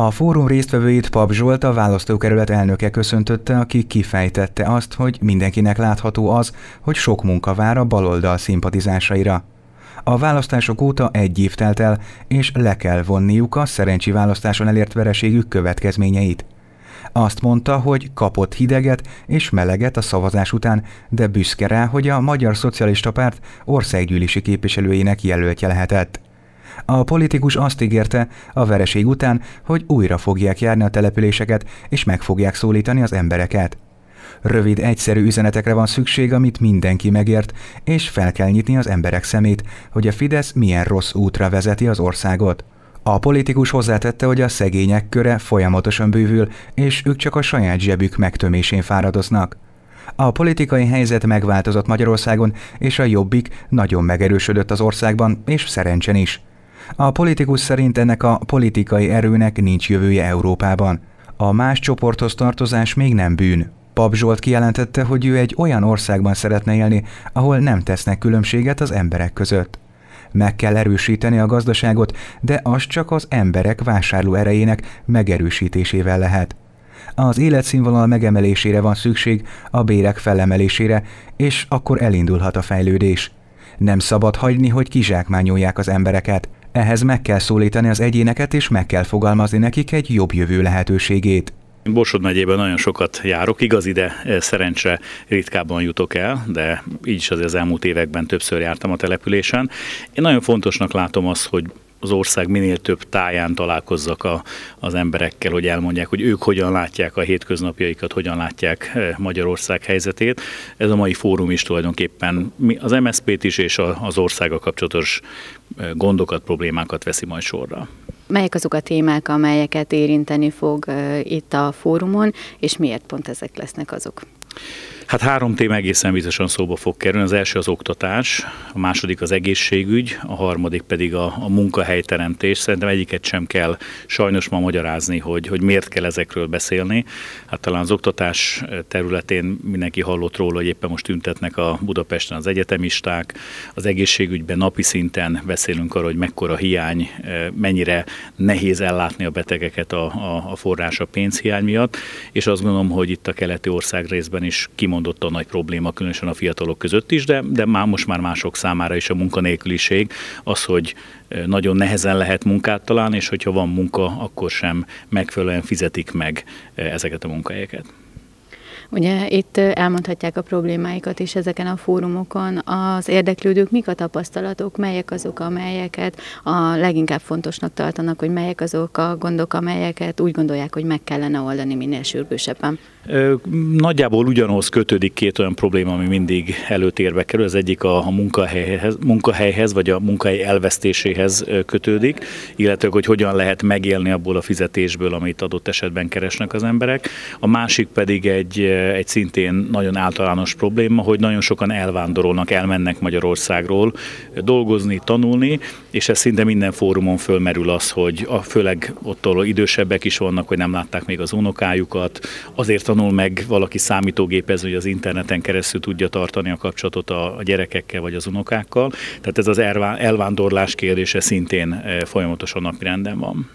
A fórum résztvevőit Pap Zsolt a választókerület elnöke köszöntötte, aki kifejtette azt, hogy mindenkinek látható az, hogy sok munka vár a baloldal szimpatizásaira. A választások óta egy év telt el, és le kell vonniuk a szerencsi választáson elért vereségük következményeit. Azt mondta, hogy kapott hideget és meleget a szavazás után, de büszke rá, hogy a Magyar Szocialista Párt országgyűlési képviselőjének jelöltje lehetett. A politikus azt ígérte a vereség után, hogy újra fogják járni a településeket, és meg fogják szólítani az embereket. Rövid, egyszerű üzenetekre van szükség, amit mindenki megért, és fel kell nyitni az emberek szemét, hogy a Fidesz milyen rossz útra vezeti az országot. A politikus hozzátette, hogy a szegények köre folyamatosan bővül, és ők csak a saját zsebük megtömésén fáradoznak. A politikai helyzet megváltozott Magyarországon, és a jobbik nagyon megerősödött az országban, és szerencsen is. A politikus szerint ennek a politikai erőnek nincs jövője Európában. A más csoporthoz tartozás még nem bűn. Pap Zsolt kijelentette, hogy ő egy olyan országban szeretne élni, ahol nem tesznek különbséget az emberek között. Meg kell erősíteni a gazdaságot, de az csak az emberek vásárló erejének megerősítésével lehet. Az életszínvonal megemelésére van szükség, a bérek felemelésére, és akkor elindulhat a fejlődés. Nem szabad hagyni, hogy kizsákmányolják az embereket. Ehhez meg kell szólítani az egyéneket, és meg kell fogalmazni nekik egy jobb jövő lehetőségét. Borsod megyében nagyon sokat járok, igaz ide e, szerencse ritkábban jutok el, de így is az elmúlt években többször jártam a településen. Én nagyon fontosnak látom azt, hogy az ország minél több táján találkozzak a, az emberekkel, hogy elmondják, hogy ők hogyan látják a hétköznapjaikat, hogyan látják eh, Magyarország helyzetét. Ez a mai fórum is tulajdonképpen az MSZP-t is és az országa kapcsolatos eh, gondokat, problémákat veszi majd sorra. Melyek azok a témák, amelyeket érinteni fog eh, itt a fórumon, és miért pont ezek lesznek azok? Hát három téma egészen biztosan szóba fog kerülni. Az első az oktatás, a második az egészségügy, a harmadik pedig a, a munkahelyteremtés. Szerintem egyiket sem kell sajnos ma magyarázni, hogy, hogy miért kell ezekről beszélni. Hát talán az oktatás területén mindenki hallott róla, hogy éppen most tüntetnek a Budapesten az egyetemisták. Az egészségügyben napi szinten beszélünk arról, hogy mekkora hiány, eh, mennyire nehéz ellátni a betegeket a, a, a forrás a pénzhiány miatt, és azt gondolom, hogy itt a keleti ország részben is kimondjuk kimondott a nagy probléma, különösen a fiatalok között is, de, de már most már mások számára is a munkanélküliség, az, hogy nagyon nehezen lehet munkát találni, és hogyha van munka, akkor sem megfelelően fizetik meg ezeket a munkahelyeket. Ugye itt elmondhatják a problémáikat is ezeken a fórumokon. Az érdeklődők mik a tapasztalatok, melyek azok, amelyeket a leginkább fontosnak tartanak, hogy melyek azok a gondok, amelyeket úgy gondolják, hogy meg kellene oldani minél sürgősebben. Nagyjából ugyanhoz kötődik két olyan probléma, ami mindig előtérbe kerül. Az egyik a, munkahelyhez, munkahelyhez, vagy a munkahely elvesztéséhez kötődik, illetve hogy hogyan lehet megélni abból a fizetésből, amit adott esetben keresnek az emberek. A másik pedig egy, egy szintén nagyon általános probléma, hogy nagyon sokan elvándorolnak, elmennek Magyarországról dolgozni, tanulni, és ez szinte minden fórumon fölmerül az, hogy a, főleg ott idősebbek is vannak, hogy nem látták még az unokájukat, azért a tanul meg valaki számítógépez, hogy az interneten keresztül tudja tartani a kapcsolatot a, a gyerekekkel vagy az unokákkal. Tehát ez az elvándorlás kérdése szintén eh, folyamatosan napirenden van.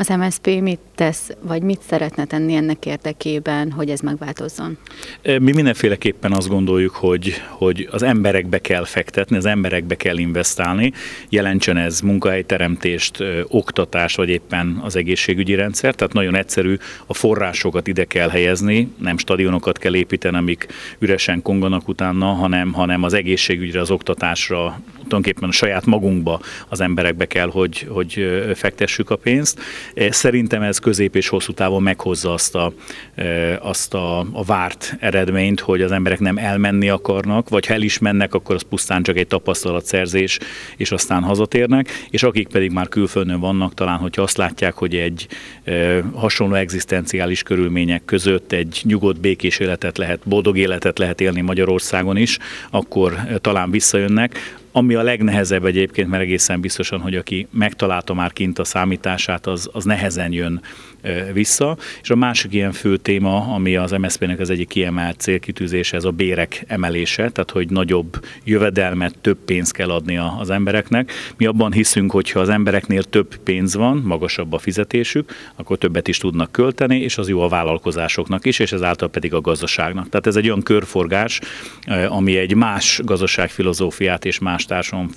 Az MSZP mit tesz, vagy mit szeretne tenni ennek érdekében, hogy ez megváltozzon? Mi mindenféleképpen azt gondoljuk, hogy, hogy az emberekbe kell fektetni, az emberekbe kell investálni, jelentsen ez munkahelyteremtést, oktatás, vagy éppen az egészségügyi rendszer, tehát nagyon egyszerű, a forrásokat ide kell helyezni, nem stadionokat kell építeni, amik üresen konganak utána, hanem, hanem az egészségügyre, az oktatásra, tulajdonképpen a saját magunkba az emberekbe kell, hogy, hogy fektessük a pénzt. Eh, szerintem ez közép és hosszú távon meghozza azt a, eh, azt a, a várt eredményt, hogy az emberek nem elmenni akarnak, vagy ha el is mennek, akkor az pusztán csak egy tapasztalatszerzés, és aztán hazatérnek, és akik pedig már külföldön vannak, talán hogyha azt látják, hogy egy eh, hasonló egzisztenciális körülmények között egy nyugodt, békés életet lehet, boldog életet lehet élni Magyarországon is, akkor talán visszajönnek. Ami a legnehezebb egyébként, mert egészen biztosan, hogy aki megtalálta már kint a számítását, az, az nehezen jön vissza. És a másik ilyen fő téma, ami az MSZP-nek az egyik kiemelt célkitűzése, ez a bérek emelése, tehát hogy nagyobb jövedelmet, több pénzt kell adni az embereknek. Mi abban hiszünk, hogy ha az embereknél több pénz van, magasabb a fizetésük, akkor többet is tudnak költeni, és az jó a vállalkozásoknak is, és ezáltal pedig a gazdaságnak. Tehát ez egy olyan körforgás, ami egy más gazdaságfilozófiát és más más társadalom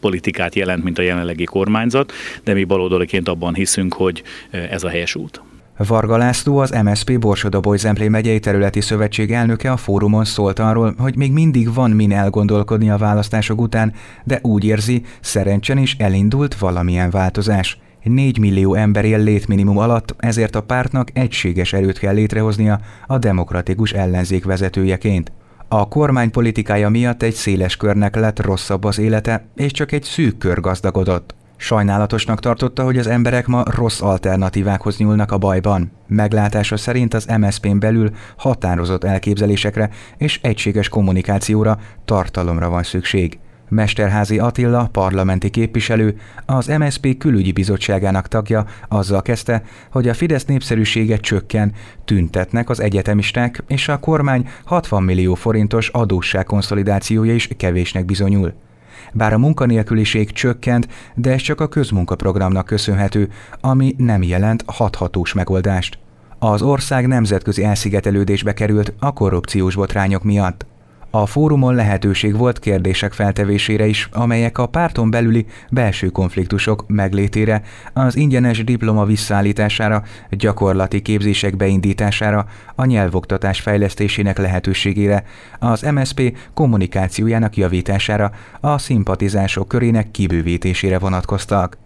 politikát jelent, mint a jelenlegi kormányzat, de mi baloldaliként abban hiszünk, hogy eh, ez a helyes út. Varga László, az MSZP Zemplé megyei területi szövetség elnöke a fórumon szólt arról, hogy még mindig van min elgondolkodni a választások után, de úgy érzi, szerencsen is elindult valamilyen változás. 4 millió ember él létminimum alatt, ezért a pártnak egységes erőt kell létrehoznia a demokratikus ellenzék vezetőjeként. A kormány politikája miatt egy széles körnek lett rosszabb az élete, és csak egy szűk kör gazdagodott. Sajnálatosnak tartotta, hogy az emberek ma rossz alternatívákhoz nyúlnak a bajban. Meglátása szerint az MSZP-n belül határozott elképzelésekre és egységes kommunikációra, tartalomra van szükség. Mesterházi Attila, parlamenti képviselő, az MSZP külügyi bizottságának tagja azzal kezdte, hogy a Fidesz népszerűsége csökken, tüntetnek az egyetemisták, és a kormány 60 millió forintos konszolidációja is kevésnek bizonyul. Bár a munkanélküliség csökkent, de ez csak a közmunkaprogramnak köszönhető, ami nem jelent hathatós megoldást. Az ország nemzetközi elszigetelődésbe került a korrupciós botrányok miatt. A fórumon lehetőség volt kérdések feltevésére is, amelyek a párton belüli belső konfliktusok meglétére, az ingyenes diploma visszaállítására, gyakorlati képzések beindítására, a nyelvoktatás fejlesztésének lehetőségére, az MSP kommunikációjának javítására, a szimpatizások körének kibővítésére vonatkoztak.